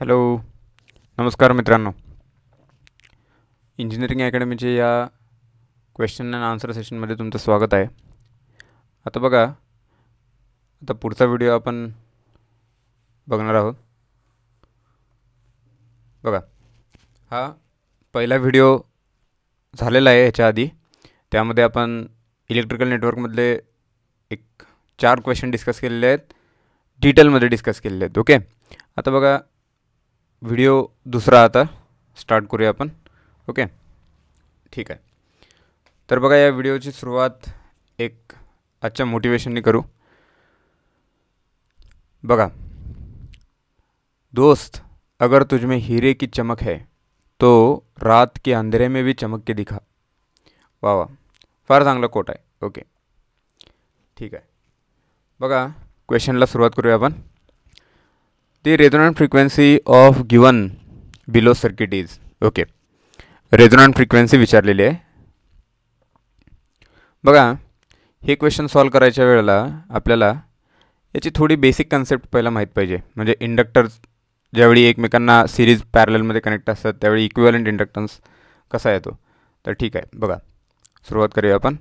hello नमस्कार मित्रांनो engineering अकॅडमीचे या क्वेश्चन अँड आन्सर सेशनमध्ये तुमचं स्वागत आहे आता बघा आता पुढचा व्हिडिओ आपण बघणार आहोत बघा हा पहिला व्हिडिओ झालेला आहे ह्याच्या आधी त्यामध्ये आपण इलेक्ट्रिकल नेटवर्कमधले एक चार क्वेश्चन डिस्कस केलेले आहेत डिटेलमध्ये डिस्कस केलेले आहेत ओके आता बघा वीडियो दुसरा आता स्टार्ट करू अपन ओके ठीक है तो बगा वीडियो की सुरुआत एक मोटिवेशन ने करूँ बगा दोस्त अगर तुझमें हीरे की चमक है तो रात के अंधेरे में भी चमक के दिखा वाह वाह फार चांगला कोट है ओके ठीक है बगा क्वेश्चनला लुरुआत करूँ अपन the resonant frequency of given below circuit is okay resonant frequency विचारलेली आहे बघा हे क्वेश्चन सॉल्व करायच्या वेळेला आपल्याला याची थोडी बेसिक कन्सेप्ट पहिला माहीत पाहिजे म्हणजे इंडक्टर ज्यावेळी एकमेकांना सिरीज पॅरलमध्ये कनेक्ट असतात त्यावेळी इक्विवलंट इंडक्टन्स कसा येतो तर ठीक आहे बघा सुरुवात करूया आपण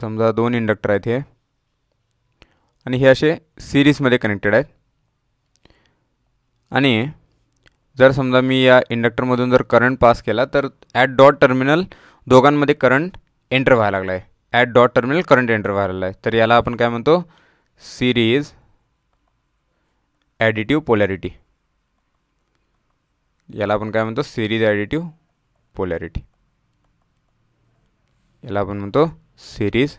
समजा दोन इंडक्टर आहेत हे आणि हे असे सिरीजमध्ये कनेक्टेड है आणि जर समा मी या इंडक्टरमधून जर करंट पास केला तर ॲट डॉट टर्मिनल दोघांमध्ये करंट एंटर वहाँ लागला आहे at dot terminal current enter व्हायला लागला आहे तर याला आपण काय म्हणतो सिरीज ॲडिटिव्ह पोलॅरिटी याला मन तो सीरीज सिरीज पोलैरिटी ये अपन मन तो सीरीज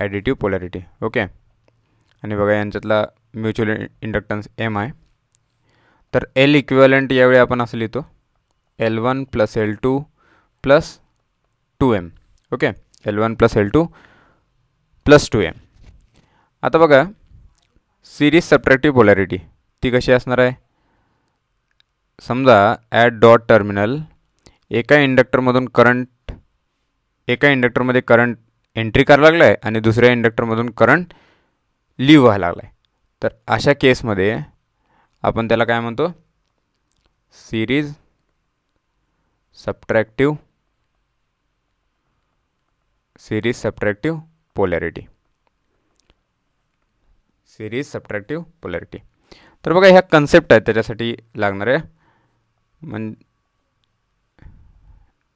ॲडिटिव्ह पोलैरिटी ओके आणि बघा यांच्यातला म्युच्युअल इंडक्टन्स एम आहे तर एल इक्विवलंट यावेळी आपण असं लिहितो L one plus L two plus two M okay L one plus L two plus two M आता बघा सिरीज सप्रॅक्टिव्ह पोलॅरिटी ती कशी असणार आहे समजा ॲट डॉट टर्मिनल एका इंडक्टरमधून करंट एका इंडक्टरमध्ये करंट एंट्री करायला लागला आहे आणि दुसऱ्या इंडक्टरमधून करंट लीव व्हायला लागला आहे तर अशा केसमध्ये आपण त्याला काय म्हणतो series subtractive series subtractive polarity series subtractive polarity तर बघा ह्या कन्सेप्ट आहेत त्याच्यासाठी आहे म्हण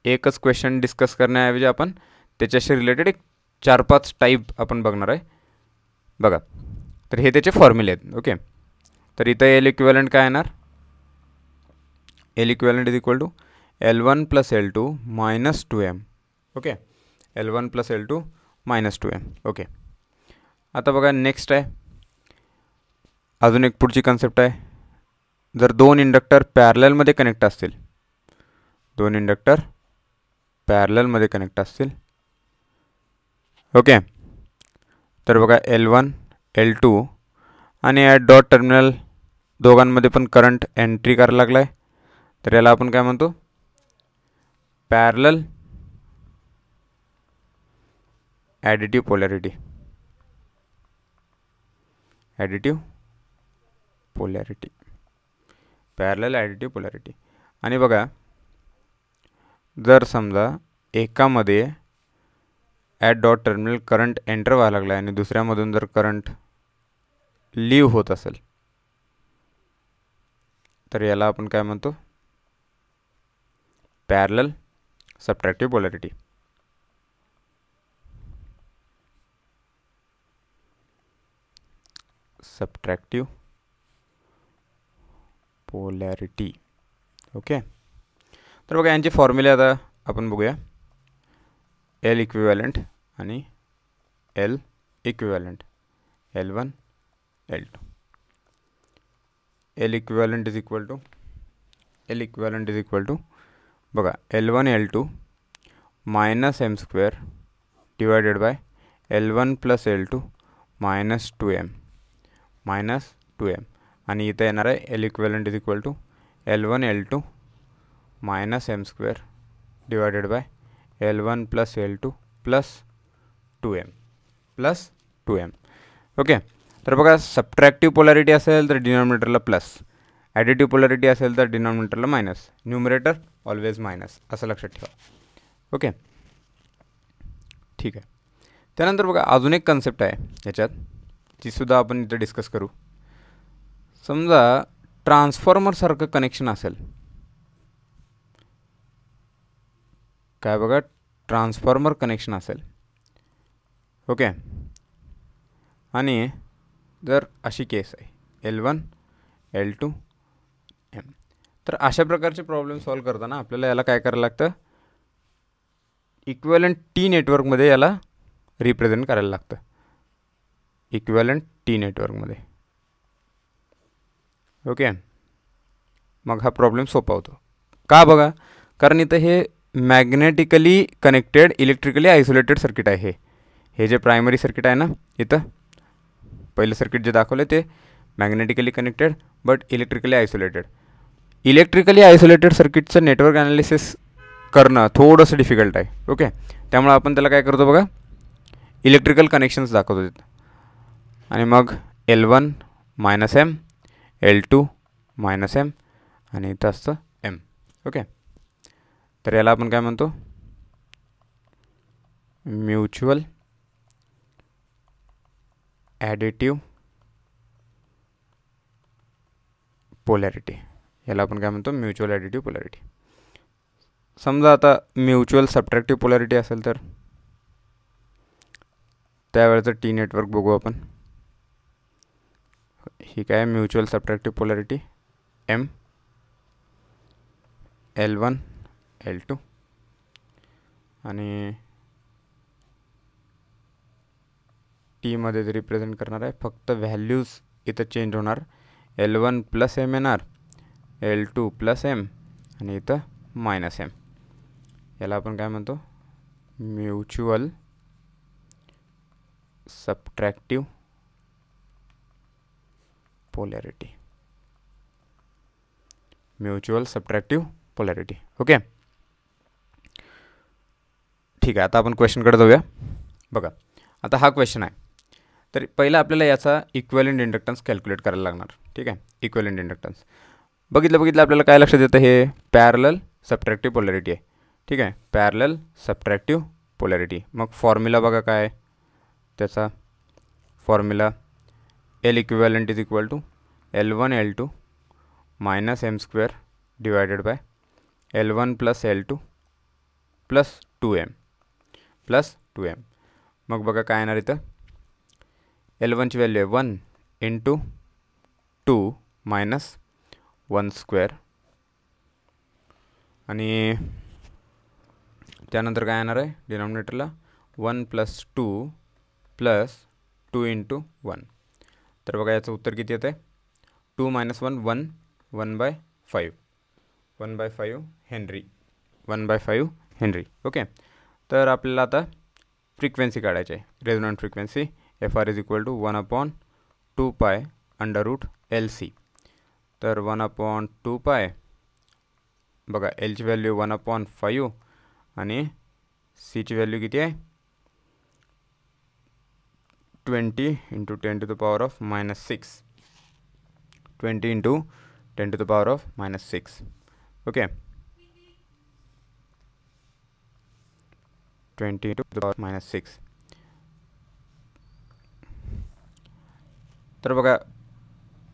एकच क्वेश्चन डिस्कस करण्याऐवजी आपण त्याच्याशी रिलेटेड एक चार पाच टाईप आपण बघणार आहे बघा तर हे त्याचे फॉर्म्युले आहेत ओके तर इथं एल इक्विवलंट काय येणार L equivalent is equal to L one plus L two minus two M okay L one plus L two minus two M okay आता बघा नेक्स्ट आहे अजून एक पुढची कन्सेप्ट आहे जर दोन इंडक्टर पॅरलमध्ये कनेक्ट असतील दोन इंडक्टर पॅरलमध्ये कनेक्ट असतील ओके तर बल वन एल टू आणि डॉट टर्मिनल दोघांमध्ये पण करंट एंट्री करायला लागला आहे तर याला आपण काय म्हणतो parallel additive polarity additive polarity parallel additive polarity आणि बघा जर समा एकामध्ये at dot terminal current enter व्हायला लागला आहे आणि दुसऱ्यामधून जर करंट लीव होत असेल तर याला आपण काय म्हणतो parallel subtractive polarity subtractive polarity okay तर बघा यांचे फॉर्म्युले आता आपण बघूया एल इक्विवेलेंट आणि L equivalent L one L two L equivalent is equal to L equivalent is equal to बल one L two minus M square divided by L one plus L two minus two M minus two M आणि है L equivalent is equal to L one L two minus M square divided by L one plus L two plus two M plus two M okay तर बघा सबट्रॅक्टिव्ह polarity असेल तर डिनॉमिनेटरला plus additive polarity असेल तर डिनॉमिनेटरला minus numerator always minus असं लक्षात ठेवा ओके ठीक आहे त्यानंतर बघा अजून एक कन्सेप्ट आहे याच्यात तीसुद्धा आपण इथं डिस्कस करू समजा ट्रान्सफॉर्मरसारखं कनेक्शन असेल काय बघा ट्रान्सफॉर्मर कनेक्शन असेल ओके आणि जर अशी केस आहे L one L two M तर अशा प्रकारचे प्रॉब्लेम सॉल्व करताना आपल्याला याला काय करायला लागतं इक्वेलंट टी नेटवर्कमध्ये याला रिप्रेझेंट करायला लागतं इक्वेलंट टी नेटवर्कमध्ये ओके मग हा प्रॉब्लेम सोपा होतो का बघा कारण इथं हे magnetically connected electrically isolated circuit आहे हे जे प्रायमरी सर्किट आहे ना इथं पहिलं सर्किट जे दाखवलं ते magnetically connected but electrically isolated electrically isolated सर्किटचं नेटवर्क ॲनालिसिस करणं थोडंसं डिफिकल्ट आहे ओके त्यामुळे आपण त्याला काय करतो बघा इलेक्ट्रिकल कनेक्शन्स दाखवतो तिथं आणि मग L one minus M L two minus M आणि इथं असतं एम ओके तर याला आपण काय म्हणतो म्युच्युअल ॲडिटिव्ह पोलॅरिटी याला आपण काय म्हणतो म्युच्युअल ॲडिटिव्ह पोलॅरिटी समजा आता म्युच्युअल सबट्रॅक्टिव्ह पोलॅरिटी असेल तर त्यावेळेचं टी नेटवर्क बघू आपण ही काय mutual subtractive polarity M L one L two आणि टीमध्ये ते रिप्रेझेंट करणार आहे फक्त व्हॅल्यूज इथं चेंज होणार एल वन प्लस एम येणार एल टू प्लस एम आणि इथं मायनस एम याला आपण काय म्हणतो mutual subtractive polarity mutual subtractive polarity okay ठीक है आता आपण क्वेश्चनकडे जाऊया बगा आता हा क्वेश्चन आहे तर पहिला आपल्याला याचा इक्वेलंट इंडक्टन्स कैलक्युलेट करा लागणार ठीक आहे इक्वेलंट इंडक्टन्स बगित बगित अपने का लक्ष येतं है पैरल सबट्रॅक्टिव्ह पोलॅरिटी है ठीक है पैरल सब्ट्रैक्टिव पोलॅरिटी मग फॉर्म्युला बघा formula L equivalent is equal to L one L two minus M square divided by L one plus L two plus two M plus two M मग बघा काय येणार इथं एल वनची value आहे one into two minus one square आणि त्यानंतर काय येणार आहे डिनॉमिनेटरला one plus two plus two into one तर बघा याचं उत्तर किती येतं आहे two minus one one one by five one by five henry one by five henry okay तर अपने आता फ्रिक्वेन्सी काढायची आहे frequency F R is equal to one upon two pi under root L C तो one upon two पाय बघा ची value one upon five आणि सीची व्हॅल्यू किती आहे twenty into ten to the power of minus six twenty into ten to the power of minus six okay 20 into the power minus 6 तर बघा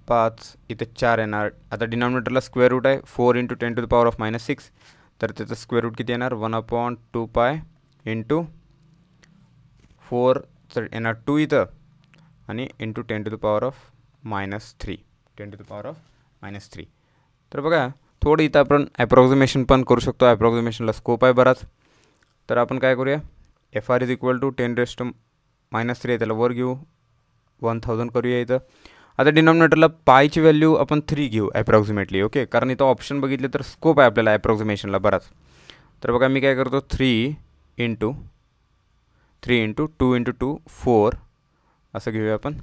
पाच इथे चार येणार आता डिनॉमिनेटरला स्क्वेअर रूट आहे four into ten to the power of minus six तर त्याचं स्क्वेअर रूट किती येणार one upon two pi into four तर येणार टू इथं आणि into ten to the power of minus three ten to the power of minus three तर बघा थोडं इथं आपण ॲप्रॉक्झिमेशन पण करू शकतो ॲप्रॉक्झिमेशनला स्कोप आहे बराच तर आपण काय करूया F R is equal to ten raised minus three आहे त्याला वर घेऊ वन थाउजंड करूया इथं आता डिनॉमिनेटरला पायची व्हॅल्यू आपण थ्री घेऊ ॲप्रॉक्सिमेटली ओके कारण इथं ऑप्शन बघितले तर स्कोप आहे आपल्याला ॲप्रॉक्सिमेशनला बराच तर बघा मी काय करतो three into three into two into two four असं घेऊया आपण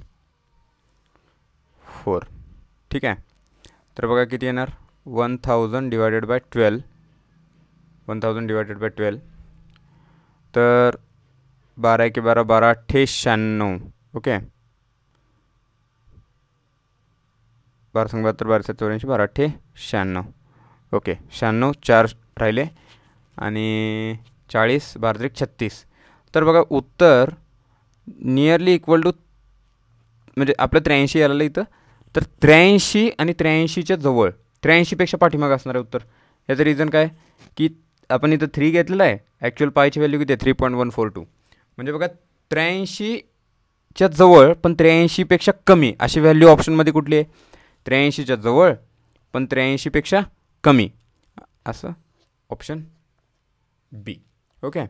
फोर ठीक आहे तर बघा किती येणार one thousand divided by twelve one thousand divided by twelve सत्तर बारह के बारह बारह अट्ठे ओके बारह संग बहत्तर बारह सत्तर चौर बारह अठ्ठे शहाण्णव ओके शव चार राहिले आणि चाळीस बारा तरी छत्तीस तो बघा उत्तर नियरली इक्वल टू मे आपलं त्र्या आलेलं इथं त्र्या त्र्याऐंशी आणि त्र्याऐंशीच्या जवळ त्र्याऐंशीपेक्षा पाठीमाग असणार आहे उत्तर याचं रिझन काय की आपण थ्री घ ॲक्च्युअल पायची व्हॅल्यू किती आहे three point one four two म्हणजे बघा त्र्याऐंशीच्या जवळ पण त्र्याऐंशीपेक्षा कमी अशी व्हॅल्यू ऑप्शनमध्ये कुठली आहे त्र्याऐंशीच्या जवळ पण त्र्याऐंशीपेक्षा कमी असं option B okay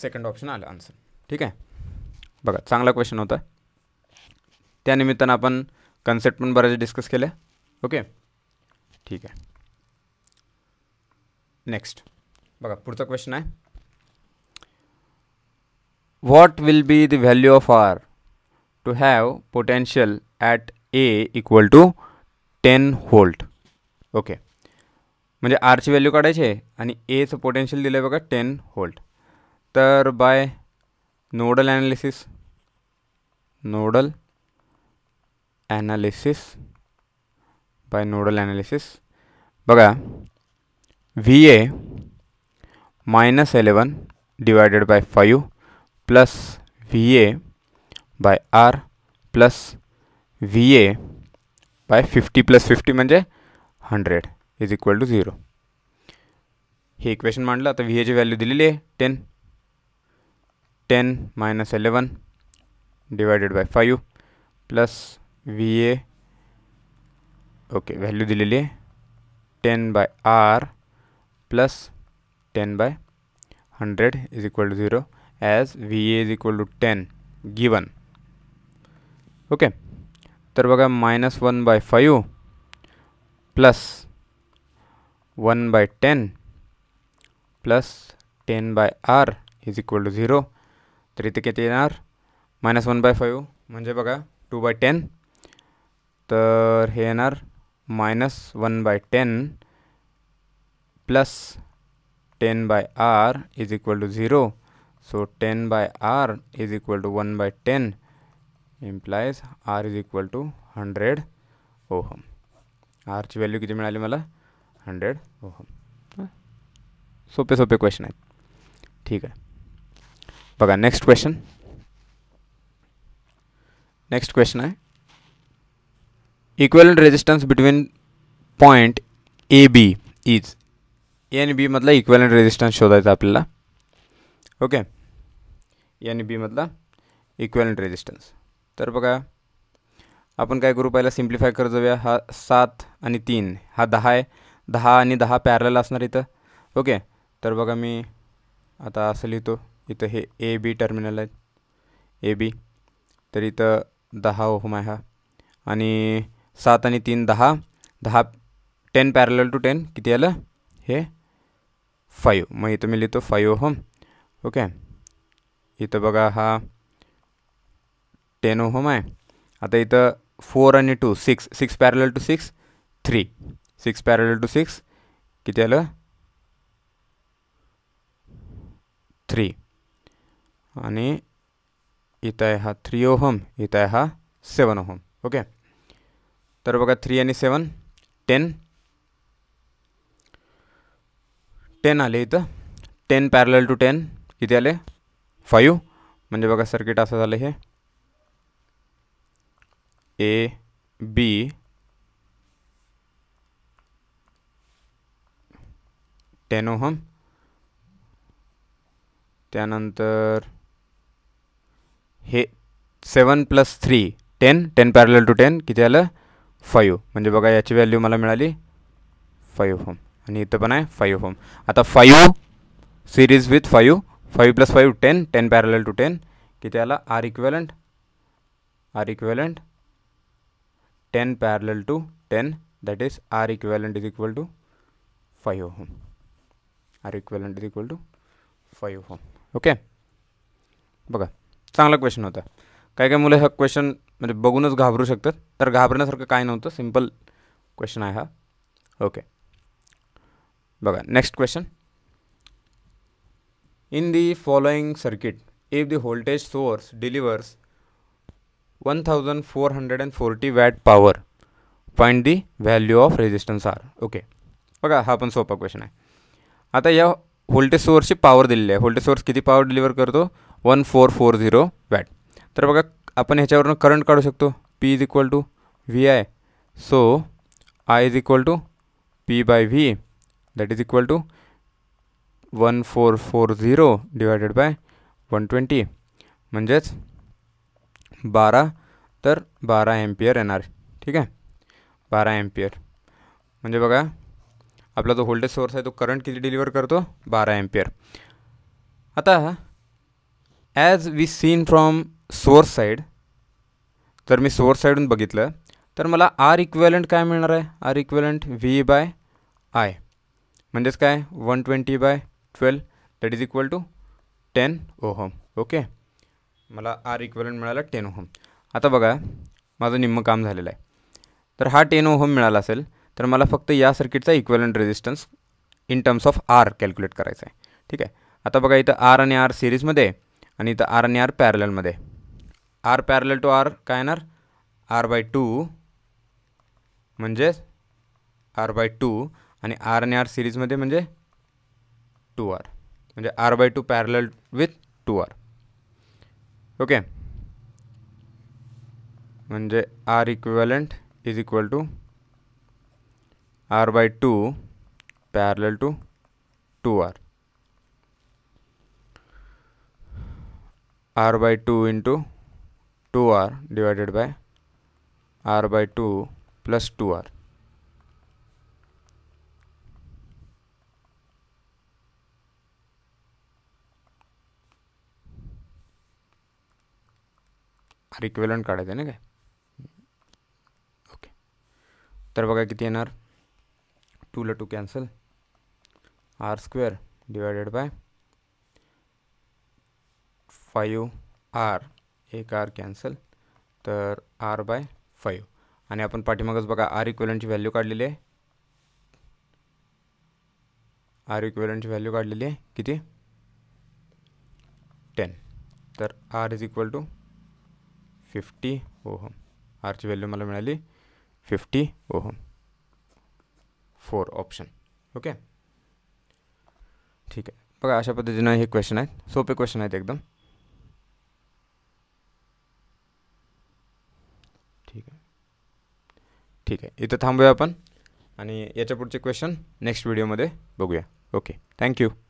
second option आलं आन्सर ठीक आहे बघा चांगला क्वेश्चन होता त्यानिमित्तानं आपण कन्सेप्ट पण बऱ्याच डिस्कस केल्या ओके ठीक आहे नेक्स्ट बघा पुढचा क्वेश्चन आहे what will be the value of R to have potential at A equal to ten volt okay म्हणजे आरची व्हॅल्यू काढायची आहे आणि एचं पोटेन्शियल दिलं आहे बघा टेन होल्ट तर by nodal analysis nodal analysis by nodal analysis बघा V A minus eleven divided by five plus V A by R plus V A by fifty plus fifty मजे hundred is equal to zero हे equation मांडलं आता V एची value दिल्ली है ten ten minus eleven divided by five plus V A okay value दिलेली आहे ten by R plus ten by hundred is equal to zero as V A is equal to ten given okay बैनस one by five plus one by ten plus ten by R is equal to zero तर इथे किती येणार one by five मजे बू by ten तो हे येणार one by ten plus ten by R is equal to zero so ten by R is equal to one by ten implies R is equal to hundred ohm आरची value किती मिळाली मला hundred ohm सोपे सोपे question आहेत ठीक आहे बघा नेक्स्ट क्वेश्चन नेक्स्ट क्वेश्चन आहे equal resistance between point A B is and बीमधला इक्वॅलंट रेजिस्टन्स शोधायचा आपल्याला ओके एन बीमधला इक्वॅलंट रेजिस्टन्स तर बघा आपण काय करू पहिला सिम्प्लिफाय कर जाऊया हा सात आणि तीन हा दहा आहे दहा आणि दहा पॅरल असणार इथं ओके तर बघा मी आता असं लिहितो इथं हे ए बी टर्मिनल आहेत ए बी तर इथं दहा ओहम आहे हा आणि सात आणि तीन दहा दहा टेन पॅरल टू टेन किती आलं हे ಫೈವ್ ಮೈತು ಮಿಲಿತು ಫೈವ್ ಹೋಮ್ ಓಕೆ इथं बघा हा टेन होम तो तो है आता इत फोर आणि two six six parallel two six three six parallel two six किती आलं थ्री आणि इथं आहे हा थ्री ओहम इत इथं हा सेवन ओहम ओके तर बघा थ्री आणि सेवन टेन टेन आले इत टेन पैरल टू टेन कि आले फाईव्ह म्हणजे बघा circuit A B ten ohm त्यानंतर हे seven plus three ten ten parallel to ten कि आलं फाईव्ह म्हणजे बघा याची व्हॅल्यू मला मिळाली फाईव्ह होम आणि इथं पण आहे फाईव्ह होम आता five series with five five plus five ten ten parallel to ten किती आला R equivalent R equivalent ten parallel to ten that is R equivalent is equal to five ohm R equivalent is equal to five ohm okay बघा चांगला question होता काय काय मुलं हा question म्हणजे बघूनच घाबरू शकतात तर घाबरण्यासारखं काय नव्हतं सिम्पल क्वेश्चन आहे हा okay next question in the following circuit if the voltage source delivers one thousand four hundred and forty watt power find the value of resistance R okay बघा हा पण सोपा क्वेश्चन आहे आता या व्होल्टेज सोर्सची power दिलेली आहे व्होल्टेज सोर्स किती पॉवर डिलिव्हर करतो one four four zero watt तर बघा आपण ह्याच्यावरून करंट काढू शकतो P is equal to V I so I is equal to P by V that is equal to 1440 divided by 120 म्हणजेच बारा तर बारा एम्पियर येणार ठीक आहे बारा एम्पियर म्हणजे बघा आपला जो व्होल्टेज सोर्स आहे तो करंट किती डिलिव्हर करतो बारा एम्पियर आता as we seen from source side जर मी सोर्स साईडून बघितलं तर मला आर इक्वेलंट काय मिळणार आहे R equivalent V by I म्हणजेच काय one twenty by twelve that is equal to ten ohm okay मला आर इक्वलंट मिळाला टेन ओहम आता बघा माझं निम्मं काम झालेलं आहे तर हा टेन ओहम मिळाला असेल तर मला फक्त या सर्किटचा equivalent resistance in terms of R calculate करायचा आहे ठीक आहे आता बघा इथं आर आणि आर सिरीजमध्ये आणि इथं आर आणि आर पॅरलमध्ये आर पॅरल टू आर काय येणार आर बाय टू म्हणजेच आर बाय टू आणि आर आणि आर सिरीजमध्ये म्हणजे टू आर म्हणजे R by two parallel with two R okay म्हणजे R equivalent is equal to R by two parallel to two R R by two into two R divided by R by two plus two R R equivalent का ना काय okay तर बघा किती येणार two cancel R square divided by five R एक R cancel तो R by five आणि आपण पाठीमागच बघा आर इक्वेलंटची व्हॅल्यू काढलेली आहे आर इक्वेलंटची वैल्यू काढलेली है कि टेन तो R is equal to fifty ohm आरची व्हॅल्यू मला मिळाली fifty ohm four option okay ठीक आहे बघा अशा पद्धतीनं हे क्वेश्चन आहेत सोपे क्वेश्चन आहेत एकदम ठीक आहे ठीक आहे इथं थांबूया आपण आणि याच्या पुढचे क्वेश्चन नेक्स्ट व्हिडिओमध्ये बघूया ओके थँक्यू